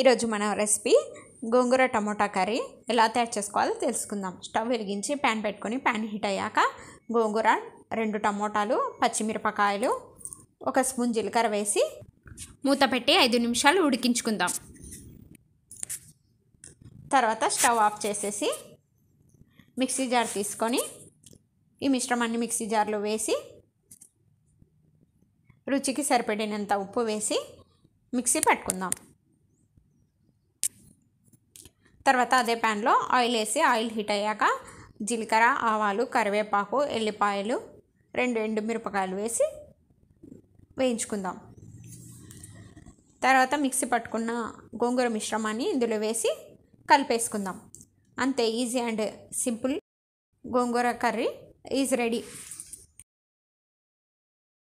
ఈరోజు మన రెసిపీ గోంగూర tomato curry ఎలా తయారు చేసుకోవాలో తెలుసుకుందాం స్టవ్ వెలిగించి ప్యాన్ పెట్టుకొని ప్యాన్ హీట్ అయ్యాక గోంగూర రెండు టమోటాలు పచ్చిమిరపకాయలు ఒక స్పూన్ జీలకర్ర వేసి మూత పెట్టి ఐదు నిమిషాలు ఉడికించుకుందాం తర్వాత స్టవ్ ఆఫ్ చేసేసి మిక్సీ జార్ తీసుకొని ఈ మిశ్రమాన్ని మిక్సీ జార్లో వేసి రుచికి సరిపడినంత ఉప్పు వేసి మిక్సీ పట్టుకుందాం తర్వాత అదే ప్యాన్లో ఆయిల్ వేసి ఆయిల్ హీట్ అయ్యాక జీలకర్ర ఆవాలు కరివేపాకు ఎల్లిపాయలు రెండు మిరపకాయలు వేసి వేయించుకుందాం తర్వాత మిక్సీ పట్టుకున్న గోంగూర మిశ్రమాన్ని ఇందులో వేసి కలిపేసుకుందాం అంతే easy and simple gongura curry is ready